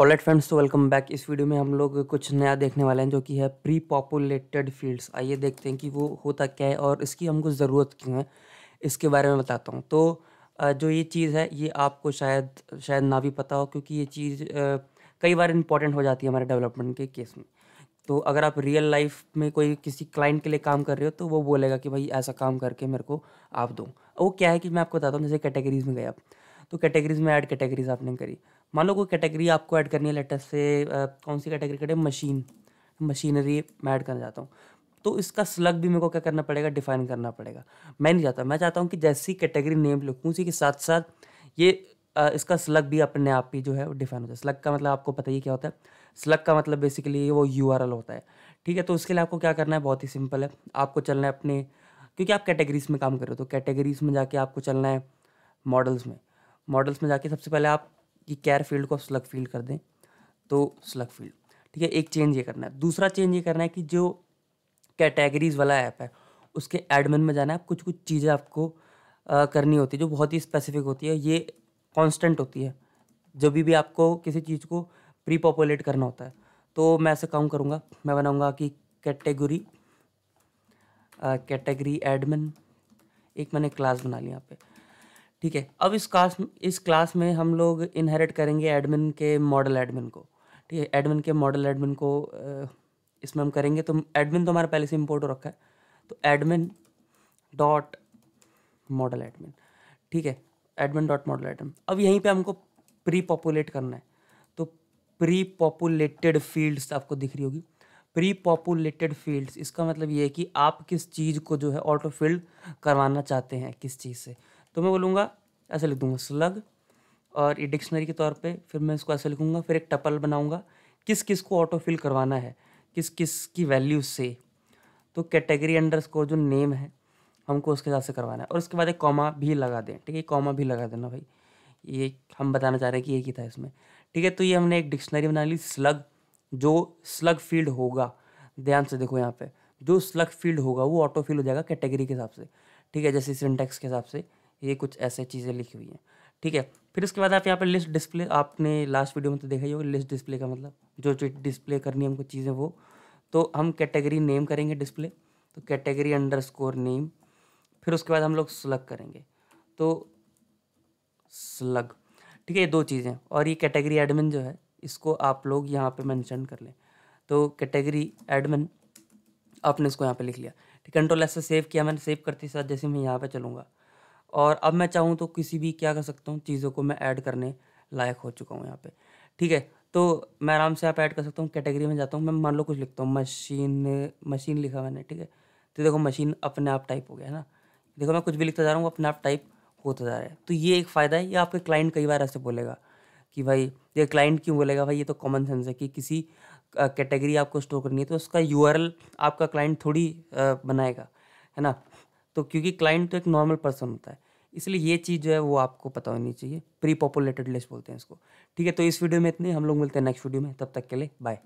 alright friends तो welcome back इस video में हम लोग कुछ नया देखने वाले हैं जो कि है प्री पॉपुलेटेड फील्ड्स आइए देखते हैं कि वो होता क्या है और इसकी हमको ज़रूरत क्यों है इसके बारे में बताता हूँ तो जो ये चीज़ है ये आपको शायद शायद ना भी पता हो क्योंकि ये चीज़ कई बार इंपॉर्टेंट हो जाती है हमारे डेवलपमेंट के केस में तो अगर आप रियल लाइफ में कोई किसी क्लाइंट के लिए काम कर रहे हो तो वो बोलेगा कि भाई ऐसा काम करके मेरे को आप दो वो क्या है कि मैं आपको बताता हूँ जैसे कैटेगरीज में गए आप तो कैटेगरीज में ऐड कैटेगरीज आपने करी मान लो कोई कैटेगरी आपको ऐड करनी है लेटेस्ट से कौन सी कैटेगरी करें मशीन मशीनरी मैं ऐड करना चाहता हूँ तो इसका स्लग भी मेरे को क्या करना पड़ेगा डिफाइन करना पड़ेगा मैं नहीं चाहता मैं चाहता हूँ कि जैसी कैटेगरी नेम लिखूँ उसी के साथ साथ ये इसका स्लग भी अपने आप ही जो है वो डिफाइन हो जाए स्लग का मतलब आपको पता ही क्या होता है स्लग का मतलब बेसिकली वो यू होता है ठीक है तो उसके लिए आपको क्या करना है बहुत ही सिंपल है आपको चलना है अपने क्योंकि आप कैटेगरीज में काम कर रहे हो तो कैटेगरीज में जाके आपको चलना है मॉडल्स में मॉडल्स में जाके सबसे पहले आप ये कैर फील्ड को स्लग फील्ड कर दें तो स्लग फील्ड ठीक है एक चेंज ये करना है दूसरा चेंज ये करना है कि जो कैटेगरीज वाला ऐप है उसके एडमिन में जाना है कुछ कुछ चीज़ें आपको आ, करनी होती है जो बहुत ही स्पेसिफिक होती है ये कांस्टेंट होती है जब भी आपको किसी चीज़ को प्री पॉपुलेट करना होता है तो मैं ऐसे काम करूँगा मैं बनाऊँगा कि कैटेगरी कैटेगरी एडमिन एक मैंने क्लास बना ली यहाँ पे ठीक है अब इस क्लास इस क्लास में हम लोग इनहेरिट करेंगे एडमिन के मॉडल एडमिन को ठीक है एडमिन के मॉडल एडमिन को इसमें हम करेंगे तो एडमिन तो हमारा पहले से इम्पोर्ट हो रखा है तो एडमिन डॉट मॉडल एडमिन ठीक है एडमिन डॉट मॉडल एडमिन अब यहीं पे हमको प्री पॉपुलेट करना है तो प्री पॉपुलेटेड फील्ड्स आपको दिख रही होगी प्री पॉपुलेटेड फील्ड्स इसका मतलब ये है कि आप किस चीज़ को जो है ऑटो फिल्ड करवाना चाहते हैं किस चीज़ से तो मैं बोलूँगा ऐसे लिख दूँगा स्लग और ये डिक्शनरी के तौर पे फिर मैं इसको ऐसे लिखूँगा फिर एक टपल बनाऊँगा किस किस को ऑटो फिल करवाना है किस किस की वैल्यू से तो कैटेगरी अंडर स्कोर जो नेम है हमको उसके हिसाब से करवाना है और उसके बाद एक कॉमा भी लगा दें ठीक है कॉमा भी लगा देना भाई ये हम बताना चाह रहे हैं कि ये ही था इसमें ठीक है तो ये हमने एक डिक्शनरी बना ली स्लग जो स्लग फील्ड होगा ध्यान से देखो यहाँ पे जो स्लग फील्ड होगा वो ऑटो फिल हो जाएगा कैटेगरी के हिसाब से ठीक है जैसे सिंटेक्स के हिसाब से ये कुछ ऐसे चीज़ें लिखी हुई हैं ठीक है फिर उसके बाद आप यहाँ पर लिस्ट डिस्प्ले आपने लास्ट वीडियो में तो देखा ही होगा लिस्ट डिस्प्ले का मतलब जो जो डिस्प्ले करनी है हमको चीज़ें वो तो हम कैटेगरी नेम करेंगे डिस्प्ले तो कैटेगरी अंडर स्कोर नेम फिर उसके बाद हम लोग स्लग करेंगे तो स्लग ठीक है ये दो चीज़ें और ये कैटेगरी एडमिन जो है इसको आप लोग यहाँ पर मैंशन कर लें तो कैटेगरी एडमिन आपने इसको यहाँ पर लिख लिया ठीक है कंट्रोल ऐसे सेव किया मैंने सेव करते साथ जैसे मैं यहाँ पर चलूँगा और अब मैं चाहूँ तो किसी भी क्या कर सकता हूँ चीज़ों को मैं ऐड करने लायक हो चुका हूँ यहाँ पे ठीक है तो मैं आराम से आप ऐड कर सकता हूँ कैटेगरी में जाता हूँ मैं मान लो कुछ लिखता हूँ मशीन मशीन लिखा मैंने ठीक है तो देखो मशीन अपने आप टाइप हो गया है ना देखो मैं कुछ भी लिखता जा रहा हूँ अपने आप टाइप होता जा रहा है तो ये एक फ़ायदा है ये आपके क्लाइंट कई बार ऐसे बोलेगा कि भाई ये क्लाइंट क्यों बोलेगा भाई ये तो कॉमन सेंस है कि किसी कैटेगरी आपको स्टोर करनी है तो उसका यू आपका क्लाइंट थोड़ी बनाएगा है ना तो क्योंकि क्लाइंट तो एक नॉर्मल पर्सन होता है इसलिए ये चीज़ जो है वो आपको पता होनी चाहिए प्री पॉपुलेटेड लिस्ट बोलते हैं इसको ठीक है तो इस वीडियो में इतने हम लोग मिलते हैं नेक्स्ट वीडियो में तब तक के लिए बाय